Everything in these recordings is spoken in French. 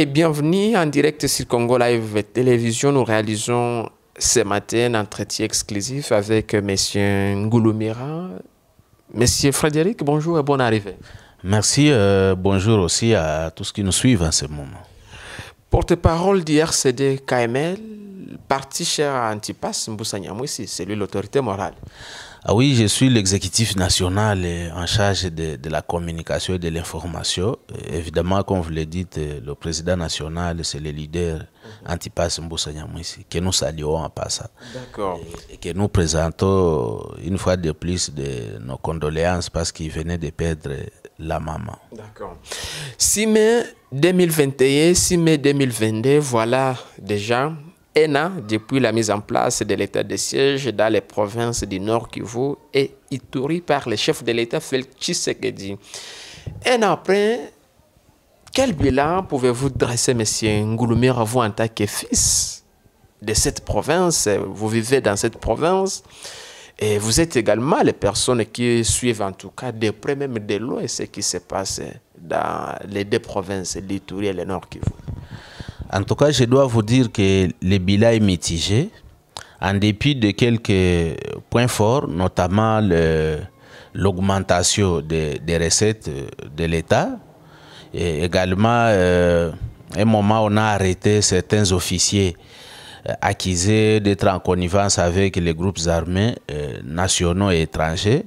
et bienvenue en direct sur Congo Live Télévision. Nous réalisons ce matin un entretien exclusif avec M. Ngouloumira. M. Frédéric, bonjour et bonne arrivée. Merci, euh, bonjour aussi à tous qui nous suivent en ce moment. Porte-parole du RCD KML, parti cher à Antipas Mboussanyamouissi, c'est lui l'autorité morale. Ah oui, je suis l'exécutif national en charge de, la communication et de l'information. Euh, évidemment, comme vous le dites, euh, le président national, c'est le leader mhm. Antipas Mboussanyamouissi, que nous saluons en passant. D'accord. Et, que nous présentons euh, une fois de plus nos condoléances parce qu'il venait de perdre la maman. D'accord. 6 mai 2021, 6 mai 2022, voilà déjà un an depuis la mise en place de l'état de siège dans les provinces du Nord Kivu et Ituri par le chef de l'État Félix Tshisekedi. Un an après, quel bilan pouvez-vous dresser, monsieur Ngouloumir, vous en tant que fils de cette province Vous vivez dans cette province et vous êtes également les personnes qui suivent, en tout cas, de près, même de loin, ce qui se passe dans les deux provinces, l'Ituri et le Nord Kivu. En tout cas, je dois vous dire que le bilan est mitigé, en dépit de quelques points forts, notamment l'augmentation des, recettes de l'État. Et également, à euh, un moment, on a arrêté certains officiers euh, accusés d'être en connivence avec les groupes armés euh, nationaux et étrangers.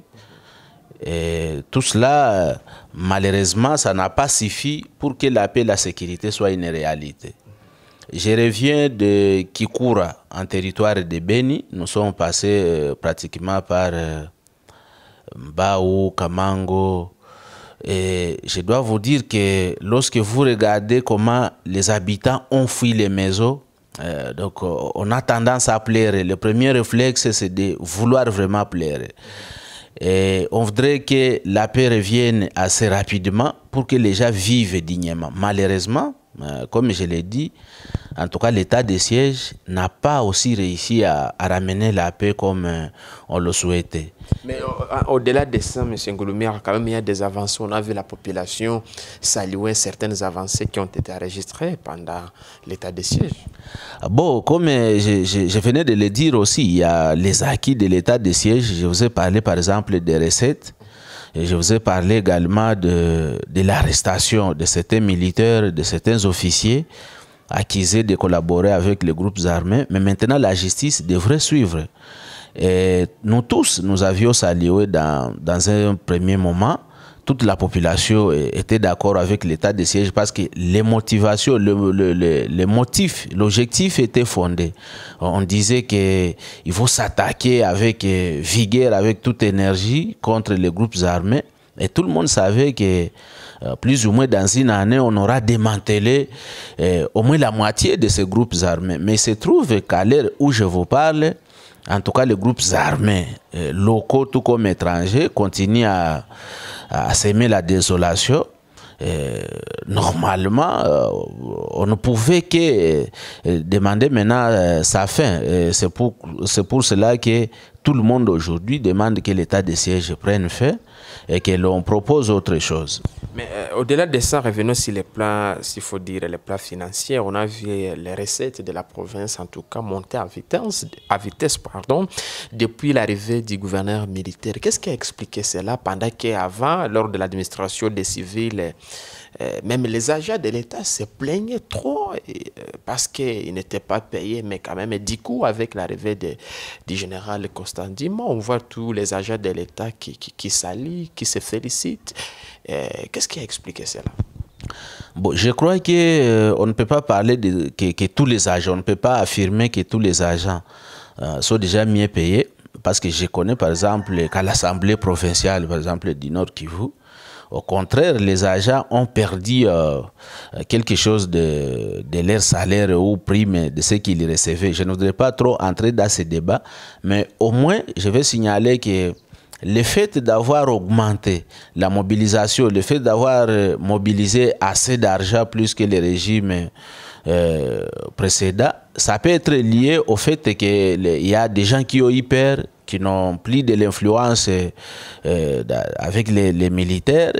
tout cela, malheureusement, ça n'a pas suffi pour que la paix et la sécurité soient une réalité. Je reviens de Kikura, en territoire de Beni. Nous sommes passés euh, pratiquement par euh, Mbaou, Kamango. Et je dois vous dire que lorsque vous regardez comment les habitants ont fui les maisons, euh, donc on a tendance à plaire. Le premier réflexe, c'est de vouloir vraiment plaire. Et on voudrait que la paix revienne assez rapidement pour que les gens vivent dignement. Malheureusement, euh, comme je l'ai dit, en tout cas, l'état de siège n'a pas aussi réussi à, ramener la paix comme euh, on le souhaitait. Mais euh, au-delà de ça, M. Ngouloumière, quand même, il y a des avancées. On a vu la population saluer certaines avancées qui ont été enregistrées pendant l'état de siège. Ah bon, comme je, je, venais de le dire aussi, il y a les acquis de l'état de siège. Je vous ai parlé, par exemple, des recettes je vous ai parlé également de, l'arrestation de certains militaires, de certains officiers accusés de collaborer avec les groupes armés. Mais maintenant, la justice devrait suivre. Et nous tous, nous avions salué dans, dans un premier moment toute la population était d'accord avec l'état de siège parce que les motivations, les motifs, l'objectif était fondé. On disait qu'il faut s'attaquer avec euh, vigueur, avec toute énergie contre les groupes armés. Et tout le monde savait que euh, plus ou moins dans une année, on aura démantelé euh, au moins la moitié de ces groupes armés. Mais il se trouve qu'à l'heure où je vous parle, en tout cas les groupes armés, locaux tout comme étrangers, continuent à à s'aimer la désolation, euh, normalement, euh, on ne pouvait que euh, demander maintenant sa fin. C'est pour, pour cela que tout le monde aujourd'hui demande que l'état de siège prenne fait et que l'on propose autre chose. Mais euh, au-delà de ça, revenons sur les plans, s'il faut dire, les plans financiers. On a vu euh, les recettes de la province, en tout cas, monter à vitesse, à vitesse pardon, depuis l'arrivée du gouverneur militaire. Qu'est-ce qui a expliqué cela pendant qu'avant, lors de l'administration des civils, euh, même les agents de l'État se plaignaient trop euh, parce qu'ils n'étaient pas payés, mais quand même, du coup, avec l'arrivée du général constamment, on voit tous les agents de l'État qui, qui, s'allient, qui se félicitent. Euh, qu'est-ce qui a expliqué cela Bon, je crois que on ne peut pas parler de, que, que, tous les agents, on ne peut pas affirmer que tous les agents sont déjà mieux payés, parce que je connais par exemple qu'à l'Assemblée provinciale, par exemple, du Nord Kivu, au contraire, les agents ont perdu euh, quelque chose de, leur salaire ou prime de ce qu'ils recevaient. Je ne voudrais pas trop entrer dans ce débat, mais au moins, je vais signaler que le fait d'avoir augmenté la mobilisation, le fait d'avoir euh, mobilisé assez d'argent plus que les régimes euh, précédents, ça peut être lié au fait qu'il y a des gens qui ont hyper, qui n'ont plus de l'influence euh, euh, avec les, militaires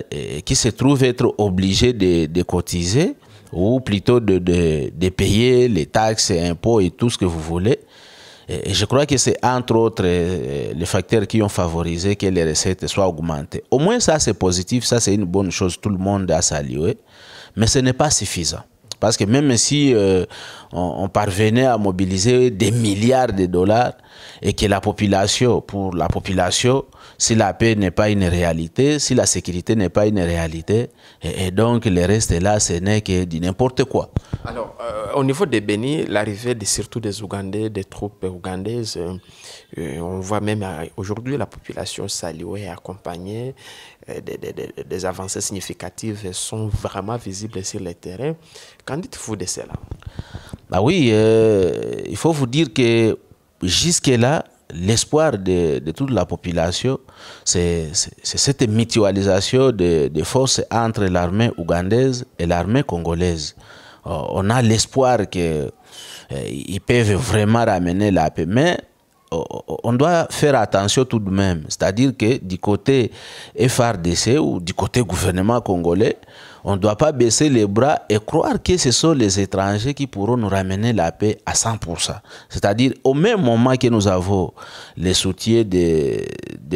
qui se trouvent être obligés de, cotiser ou plutôt de, payer les taxes, impôts et tout ce que vous voulez. Et je crois que c'est entre autres euh, les facteurs qui ont favorisé que les recettes soient augmentées. Au moins ça c'est positif, ça c'est une bonne chose, tout le monde a salué, mais ce n'est pas suffisant. Parce que même si euh, on, parvenait à mobiliser des milliards de dollars et que la population, pour la population, si la paix n'est pas une réalité, si la sécurité n'est pas une réalité, et, donc le reste là, ce n'est que du n'importe quoi. Alors, euh, au niveau des Béni, l'arrivée de, surtout des Ougandais, des troupes ougandaises, euh, euh, on voit même aujourd'hui la population saluée accompagnée, des, des, avancées significatives sont vraiment visibles sur le terrain. Qu'en dites-vous de cela Bah oui, il faut vous dire que jusque-là, l'espoir de, toute la population, c'est cette mutualisation des forces entre l'armée ougandaise et l'armée congolaise. Euh, on a l'espoir qu'ils euh, peuvent vraiment ramener la paix, mais euh, on doit faire attention tout de même. C'est-à-dire que du côté FRDC ou du côté gouvernement congolais, on ne doit pas baisser les bras et croire que ce sont les étrangers qui pourront nous ramener la paix à 100%. C'est-à-dire, au même moment que nous avons le soutien de,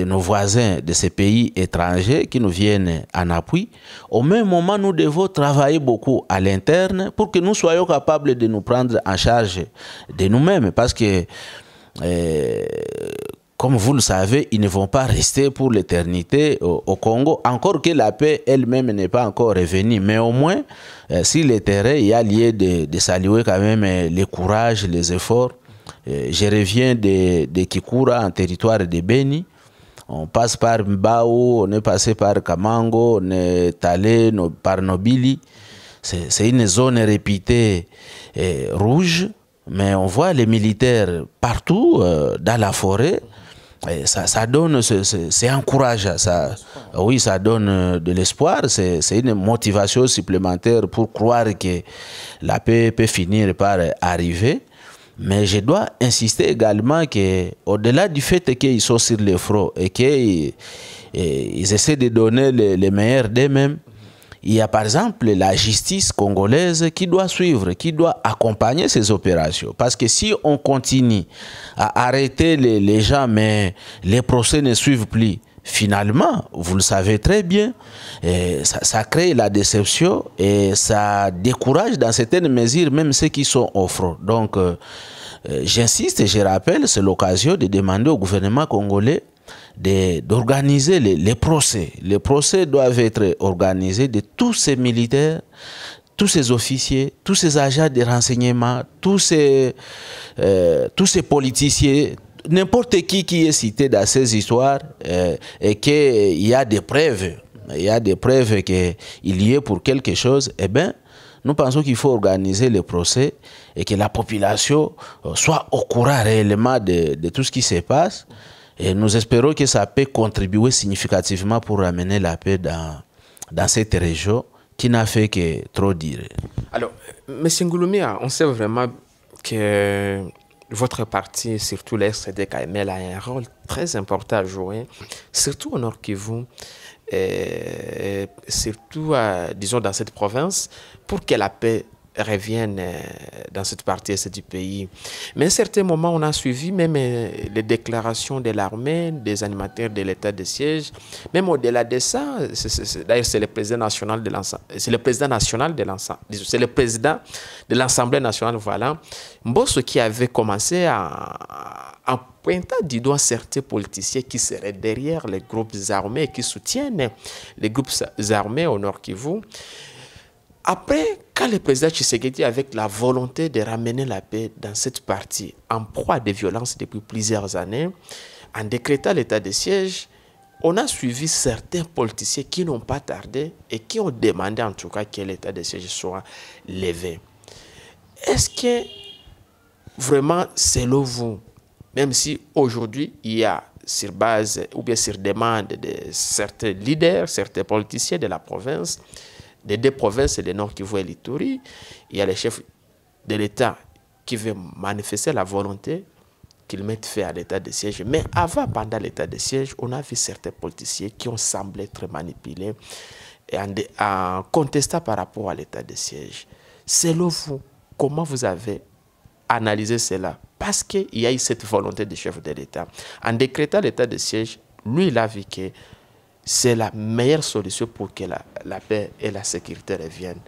nos voisins de ces pays étrangers qui nous viennent en appui, au même moment, nous devons travailler beaucoup à l'interne pour que nous soyons capables de nous prendre en charge de nous-mêmes. Parce que... Euh, comme vous le savez, ils ne vont pas rester pour l'éternité au, Congo, encore que la paix elle-même n'est pas encore revenue. Mais au moins, euh, si les terres il y a lieu de, saluer quand même euh, les courage, les efforts. Euh, je reviens de, de, Kikura, en territoire de Beni. On passe par Mbao, on est passé par Kamango, on est allé par Nobili. C'est une zone réputée rouge, mais on voit les militaires partout dans la forêt eh, ça, donne, c'est encourageant. Ça, oui, ça donne euh, de l'espoir. C'est une motivation supplémentaire pour croire que la paix peut finir par arriver. Mais je dois insister également que, au-delà du fait qu'ils sont sur les fronts et qu'ils eh, essaient de donner le meilleur d'eux-mêmes, il y a par exemple la justice congolaise qui doit suivre, qui doit accompagner ces opérations. Parce que si on continue à arrêter les, gens, mais les procès ne suivent plus, finalement, vous le savez très bien, eh, ça, crée la déception et ça décourage dans certaines mesures même ceux qui sont au front. Donc, euh, euh, j'insiste et je rappelle, c'est l'occasion de demander au gouvernement congolais d'organiser les, procès. Les procès doivent être organisés de tous ces militaires, tous ces officiers, tous ces agents de renseignement, tous ces, euh, tous ces politiciens, n'importe qui qui est cité dans ces histoires euh, et qu'il y a des preuves, il y a des preuves qu'il y ait pour quelque chose, eh bien, nous pensons qu'il faut organiser les procès et que la population euh, soit au courant réellement de, de tout ce qui se passe. Et nous espérons que ça peut contribuer significativement pour amener la paix dans, dans cette région qui n'a fait que trop dire. Alors, euh, M. Ngouloumia, on sait vraiment que votre parti, surtout lex kml a un rôle très important à jouer, surtout au Nord Kivu, et euh, surtout, euh, disons, dans cette province, pour que la paix reviennent euh, dans cette partie est du pays. Mais à certains moments, on a suivi même euh, les déclarations de l'armée, des animateurs de l'état de siège. Même au-delà de ça, d'ailleurs, c'est le président national de l'ensemble. C'est le président national de l'ensemble. C'est le président de l'Assemblée nationale, voilà. Mbosso qui avait commencé à, à pointant du doigt certains politiciens qui seraient derrière les groupes armés qui soutiennent les groupes armés au Nord Kivu. Après, quand le président Tshisekedi, avec la volonté de ramener la paix dans cette partie en proie des violences depuis plusieurs années, en décrétant l'état de siège, on a suivi certains politiciens qui n'ont pas tardé et qui ont demandé en tout cas que l'état de siège soit levé. Est-ce que vraiment, selon vous, même si aujourd'hui il y a sur base ou bien sur demande de certains leaders, certains politiciens de la province, des deux provinces, le Nord qui et l'Ituri, il y a les chefs de l'État qui veulent manifester la volonté qu'ils mettent fait à l'état de siège. Mais avant, pendant l'état de siège, on a vu certains politiciens qui ont semblé être manipulés et en, en contestant par rapport à l'état de siège. Selon vous, comment vous avez analysé cela Parce qu'il y a eu cette volonté du chef de l'État. En décrétant l'état de siège, lui, il a vu c'est la meilleure solution pour que la, paix et la sécurité reviennent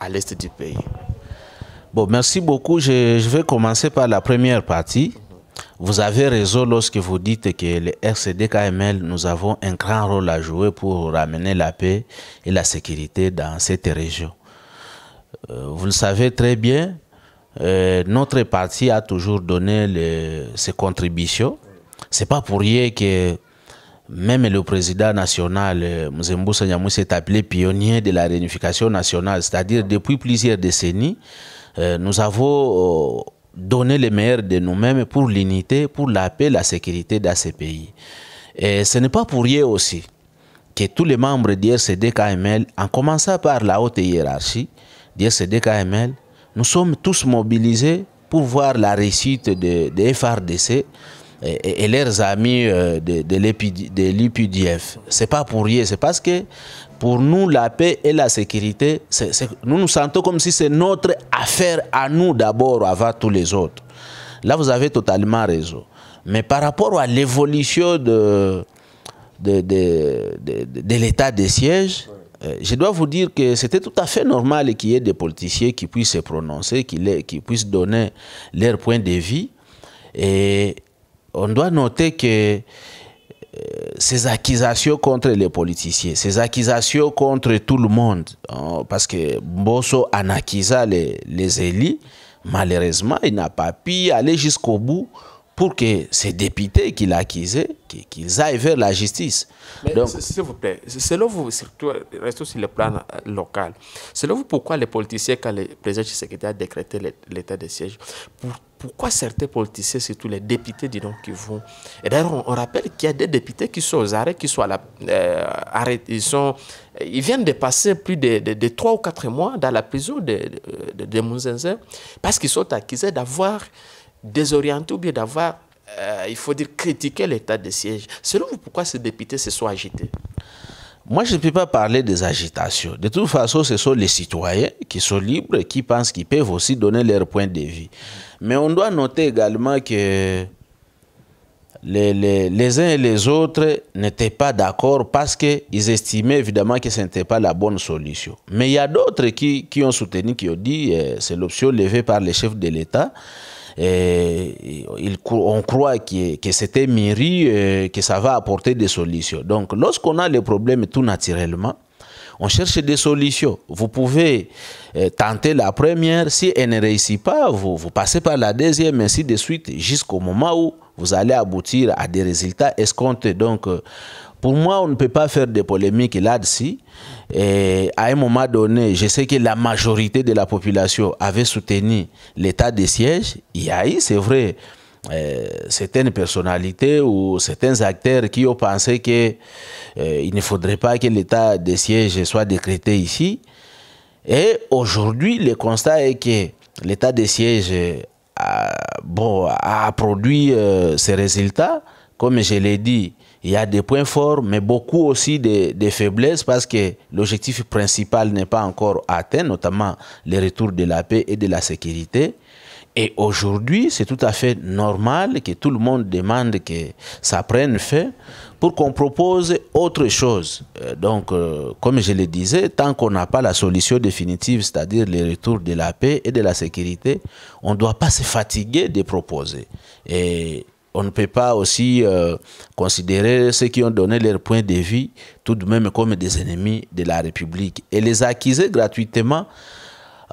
à l'est du pays. Bon, merci beaucoup. Je, je, vais commencer par la première partie. Vous avez raison lorsque vous dites que les RCD-KML, nous avons un grand rôle à jouer pour ramener la paix et la sécurité dans cette région. Euh, vous le savez très bien, euh, notre parti a toujours donné ses contributions. C'est pas pour rien que même le président national, euh, Mzembo Sanyamou, s'est appelé pionnier de la réunification nationale, c'est-à-dire depuis plusieurs décennies, euh, nous avons euh, donné le meilleur de nous-mêmes pour l'unité, pour la paix, la sécurité dans ces pays. Et ce n'est pas pour rien aussi que tous les membres dircd en commençant par la haute hiérarchie d'IRCD-KML, nous sommes tous mobilisés pour voir la réussite de, de FRDC et, leurs amis euh, de, de Ce C'est pas pour rien, c'est parce que pour nous, la paix et la sécurité, nous nous sentons comme si c'est notre affaire à nous d'abord, avant tous les autres. Là, vous avez totalement raison. Mais par rapport à l'évolution de, de, l'état des sièges, euh, je dois vous dire que c'était tout à fait normal qu'il y ait des politiciens qui puissent se prononcer, qui, les, qui puissent donner leur point de vue. Et on doit noter que euh, ces accusations contre les politiciens, ces accusations contre tout le monde, hein, parce que Bosso en les, les élus, malheureusement, il n'a pas pu aller jusqu'au bout pour que ces députés qu'il a acquisés, qu'ils aillent vers la justice. S'il vous plaît, selon vous, surtout, restons sur le plan euh, local, selon vous, pourquoi les politiciens, quand le président secrétaire a décrété l'état de siège, pourquoi certains politiciens, surtout les députés, disons, qui vont... Et d'ailleurs, on, rappelle qu'il y a des députés qui sont aux arrêts, qui sont à la, euh, arrêt, ils, viennent de passer plus de, trois 3 ou 4 mois dans la prison de, de, parce qu'ils sont accusés d'avoir désorienter ou bien d'avoir, euh, il faut dire, critiquer l'état de siège. Selon vous, pourquoi ces députés se sont agités moi, je ne peux pas parler des agitations. De toute façon, ce sont les citoyens qui sont libres, qui pensent qu'ils peuvent aussi donner leur point de vue. Mais on doit noter également que les, les, les uns et les autres n'étaient pas d'accord parce qu'ils estimaient évidemment que ce n'était pas la bonne solution. Mais il y a d'autres qui, qui, ont soutenu, qui ont dit, euh, c'est l'option levée par les chefs de l'État, on croit que, c'était mairie, euh, que ça va apporter des solutions. Donc, lorsqu'on a les problèmes tout naturellement, on cherche des solutions. Vous pouvez euh, tenter la première. Si elle ne réussit pas, vous, passez par la deuxième, ainsi de suite, jusqu'au moment où vous allez aboutir à des résultats escomptés. Donc, euh, pour moi, on ne peut pas faire des polémiques là-dessus. à un moment donné, je sais que la majorité de la population avait soutenu l'état de siège. Il y a eu, c'est vrai, euh, certaines personnalités ou certains acteurs qui ont pensé qu'il euh, ne faudrait pas que l'état de siège soit décrété ici. Et aujourd'hui, le constat est que l'état de siège a, a produit ses euh, résultats. Comme je l'ai dit, il y a des points forts, mais beaucoup aussi des, faiblesses parce que l'objectif principal n'est pas encore atteint, notamment le retour de la paix et de la sécurité. Et aujourd'hui, c'est tout à fait normal que tout le monde demande que ça prenne fin pour qu'on propose autre chose. Euh, donc, euh, comme je le disais, tant qu'on n'a pas la solution définitive, c'est-à-dire le retour de la paix et de la sécurité, on ne doit pas se fatiguer de proposer. Et on ne peut pas aussi euh, considérer ceux qui ont donné leur point de vie tout de même comme des ennemis de la République. Et les accuser gratuitement,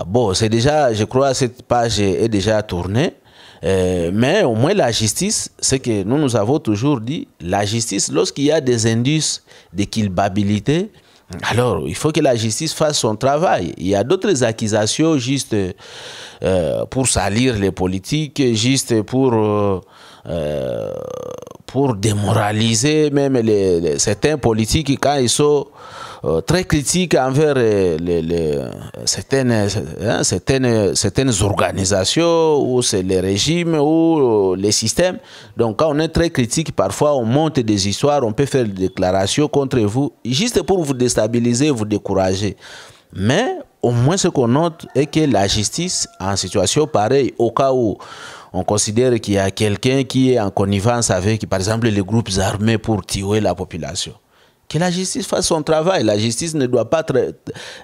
bon, c'est déjà, je crois, cette page est déjà tournée. Euh, mais au moins la justice, c'est que nous nous avons toujours dit, la justice, lorsqu'il y a des indices de culpabilité, alors, il faut que la justice fasse son travail. Il y a d'autres accusations juste euh, pour salir les politiques, juste pour euh, pour démoraliser même les, certains politiques quand ils sont euh, très critiques envers euh, les, certaines, hein, certaines, certaines, organisations ou les régimes ou les systèmes. Donc quand on est très critique, parfois on monte des histoires, on peut faire des déclarations contre vous, juste pour vous déstabiliser, vous décourager. Mais au moins ce qu'on note est que la justice en situation pareille, au cas où on considère qu'il y a quelqu'un qui est en connivence avec, par exemple, les groupes armés pour tuer la population. Que la justice fasse son travail. La justice ne doit pas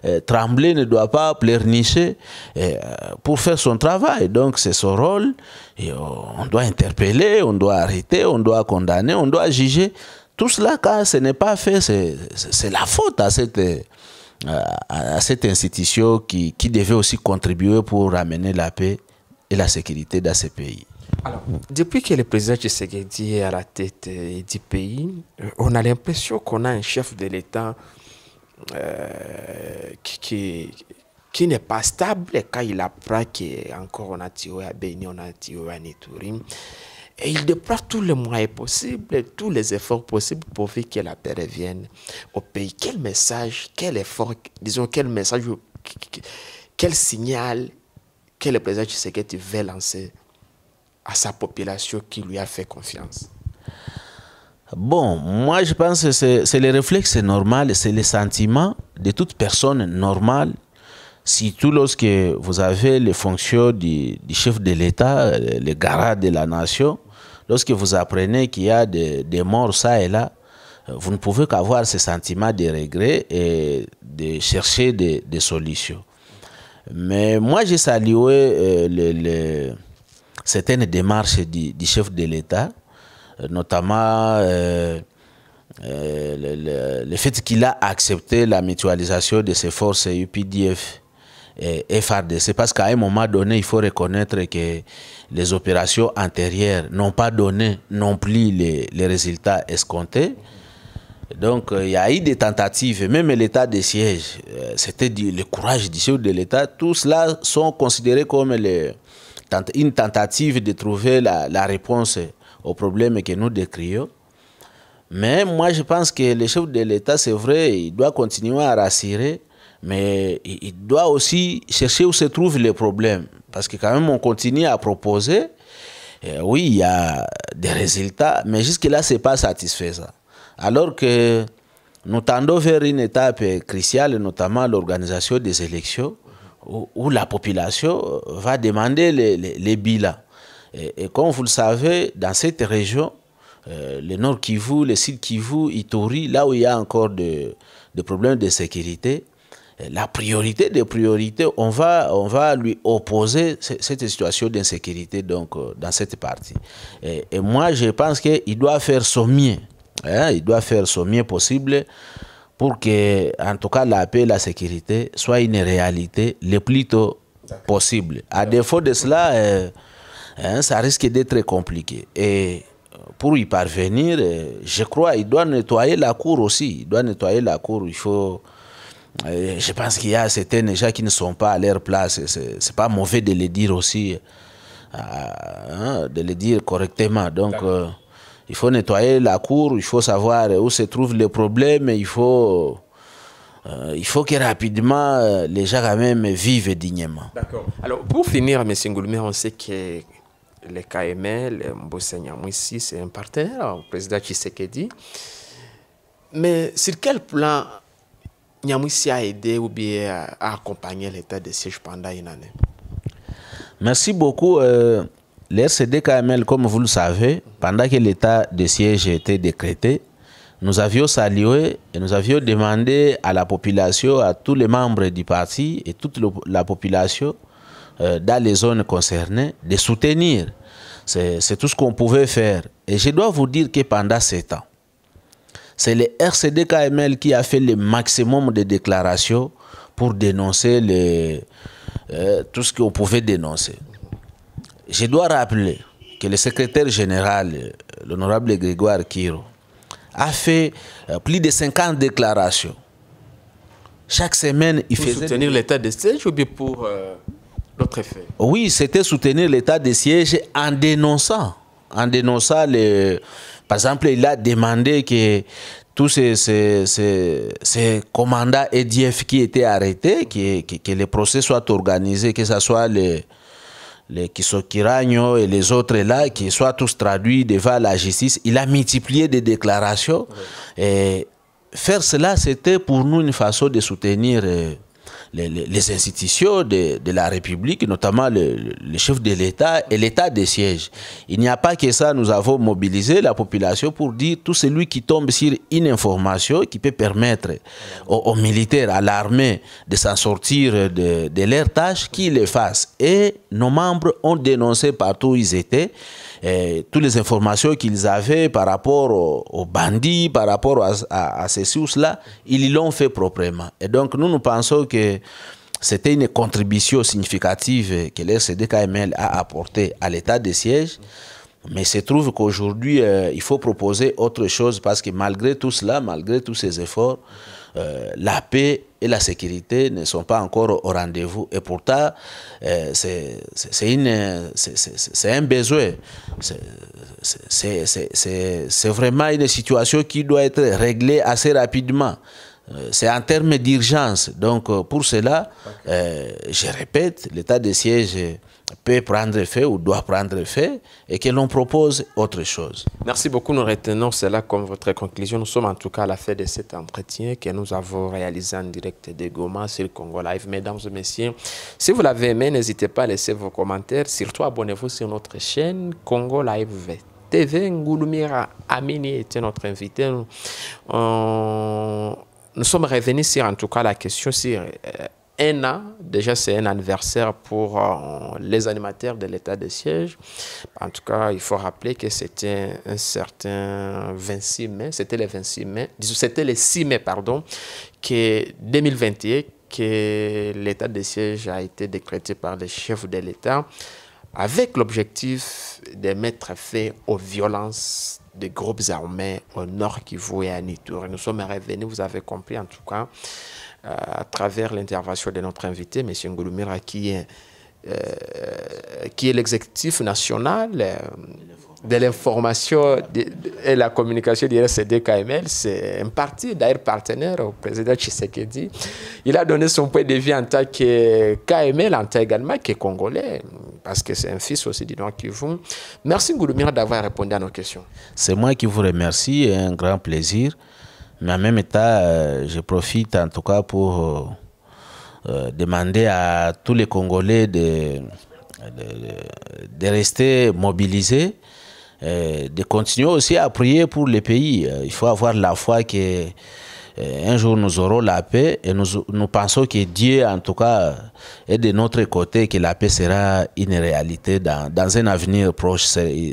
euh, trembler, ne doit pas pleurnicher euh, pour faire son travail. Donc c'est son rôle. Et euh, on doit interpeller, on doit arrêter, on doit condamner, on doit juger. Tout cela, quand ce n'est pas fait, c'est la faute à cette, à cette institution qui, qui devait aussi contribuer pour ramener la paix et la sécurité dans ces pays. Alors, depuis que le président Tshisekedi est à la tête euh, du pays, euh, on a l'impression qu'on a un chef de l'État euh, qui, qui, n'est pas stable quand il apprend qu'encore on a tiré à Béni, on a tiré à Et il déploie tous les moyens possibles, tous les efforts possibles pour faire que la paix revienne au pays. Quel message, quel effort, disons, quel message, quel signal que le président tu veut lancer à sa population qui lui a fait confiance Bon, moi je pense que c'est le réflexe normal, c'est le sentiment de toute personne normale. Surtout lorsque vous avez les fonctions du, chef de l'État, le garant de la nation, lorsque vous apprenez qu'il y a des, morts ça et là, vous ne pouvez qu'avoir ce sentiment de regret et de chercher des, solutions. Mais moi, j'ai salué euh, certaines démarches du, chef de l'État, euh, notamment euh, le, fait qu'il a accepté la mutualisation de ses forces UPDF et C'est parce qu'à un moment donné, il faut reconnaître que les opérations antérieures n'ont pas donné non plus les résultats escomptés. Donc, euh, il y a eu des tentatives, même l'état de siège, euh, c'était le courage du chef de l'état, tout cela sont considérés comme les, une tentative de trouver la, réponse au problème que nous décrions. Mais moi, je pense que le chef de l'État, c'est vrai, il doit continuer à rassurer, mais il doit aussi chercher où se trouvent les problèmes. Parce que quand même, on continue à proposer. oui, il y a des résultats, mais jusque-là, ce n'est pas satisfaisant. Alors que nous tendons vers une étape cruciale, notamment l'organisation des élections, où, la population euh, va demander les, bilans. Et, comme vous le savez, dans cette région, euh, le Nord Kivu, le Sud Kivu, Ituri, là où il y a encore des de problèmes de sécurité, euh, la priorité des priorités, on va, on va lui opposer cette situation d'insécurité donc, dans cette partie. Et, moi, je pense qu'il doit faire son mieux Hein, il doit faire son mieux possible pour que, en tout cas, la paix et la sécurité soient une réalité le plus tôt possible. À défaut de cela, euh, hein, ça risque d'être très compliqué. Et pour y parvenir, euh, je crois qu'il doit nettoyer la cour aussi. Il doit nettoyer la cour. Il faut. Euh, je pense qu'il y a certains gens qui ne sont pas à leur place. C'est pas mauvais de le dire aussi, hein, de le dire correctement. Donc il faut nettoyer la cour, il faut savoir où se trouvent les problèmes, il faut, euh, il faut que rapidement euh, les gens même vivent dignement. D'accord. Alors pour finir, M. Ngoulmé, on sait que les KML, Mbosé Niamouissi, c'est un partenaire, le président Tshisekedi. Mais sur quel plan Nyamouissi a aidé ou bien accompagné l'état de siège pendant une année Merci beaucoup. Euh, L'RCDKML, comme vous le savez, pendant que l'état de siège était décrété, nous avions salué et nous avions demandé à la population, à tous les membres du parti et toute la population euh, dans les zones concernées de soutenir. C'est tout ce qu'on pouvait faire. Et je dois vous dire que pendant ces temps, c'est le RCDKML qui a fait le maximum de déclarations pour dénoncer euh, tout ce qu'on pouvait dénoncer. Je dois rappeler que le secrétaire général, l'honorable Grégoire Kiro, a fait euh, plus de 50 déclarations. Chaque semaine, il pour faisait... soutenir l'état de siège ou bien pour euh, l'autre effet Oui, c'était soutenir l'état de siège en dénonçant. En dénonçant, par exemple, il a demandé que tous ces, commandants EDF qui étaient arrêtés, que, les procès soient organisés, que ce soit les les Kisokiragno et les autres là, qui soient tous traduits devant la justice. Il a multiplié des déclarations. Et faire cela, c'était pour nous une façon de soutenir euh, les, institutions de, la République, notamment le, le chef de l'État et l'État des sièges. Il n'y a pas que ça, nous avons mobilisé la population pour dire tout celui qui tombe sur une information qui peut permettre aux, militaires, à l'armée de s'en sortir de, de leurs tâches, qu'ils le fassent. Et nos membres ont dénoncé partout où ils étaient et euh, toutes les informations qu'ils avaient par rapport aux, bandits, par rapport à, ces sources-là, ils l'ont fait proprement. Et donc nous, nous pensons que c'était une contribution significative que l'RCDKML a apportée à l'état de siège. Mais il se trouve qu'aujourd'hui, euh, il faut proposer autre chose parce que malgré tout cela, malgré tous ces efforts, euh, la paix et la sécurité ne sont pas encore au rendez-vous. Et pourtant, euh, c'est un besoin. C'est vraiment une situation qui doit être réglée assez rapidement. Euh, c'est en termes d'urgence. Donc, euh, pour cela, euh, je répète, l'état de siège peut prendre effet ou doit prendre effet et que l'on propose autre chose. Merci beaucoup. Nous retenons cela comme votre conclusion. Nous sommes en tout cas à la fin de cet entretien que nous avons réalisé en direct de Goma sur le Congo Live. Mesdames et messieurs, si vous l'avez aimé, n'hésitez pas à laisser vos commentaires. Surtout, abonnez-vous sur notre chaîne Congo Live TV. Ngouloumira Amini était notre invité nous sommes revenus sur, en tout cas, la question sur euh, un an. Déjà, c'est un anniversaire pour euh, les animateurs de l'état de siège. En tout cas, il faut rappeler que c'était un certain 26 mai, c'était le 26 mai, c'était le 6 mai, pardon, que 2021, que l'état de siège a été décrété par les chefs de l'État avec l'objectif de mettre fin aux violences des groupes armés au nord Kivu et à Nitour. nous sommes revenus, vous avez compris en tout cas, euh, à travers l'intervention de notre invité, M. Ngouloumira, euh, qui est, l'exécutif national. Euh, de l'information et la communication du RCD-KML, c'est un parti, d'ailleurs partenaire au président Tshisekedi. Il a donné son point de vue en tant que KML, en tant également que congolais, parce que c'est un fils aussi du qui vous Merci Gouloumira d'avoir répondu à nos questions. C'est moi qui vous remercie, un grand plaisir. Mais en même temps, euh, je profite en tout cas pour euh, euh, demander à tous les Congolais de, de rester mobilisés euh, de continuer aussi à prier pour le pays. Euh, il faut avoir la foi que euh, un jour nous aurons la paix et nous, nous, pensons que Dieu, en tout cas, est de notre côté, que la paix sera une réalité dans, dans un avenir proche.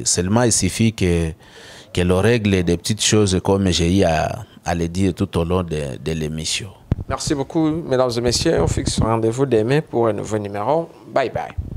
Seulement, il suffit que, que l'on règle des petites choses comme j'ai eu à, aller dire tout au long de, de l'émission. Merci beaucoup, mesdames et messieurs. On fixe rendez-vous demain pour un nouveau numéro. Bye bye.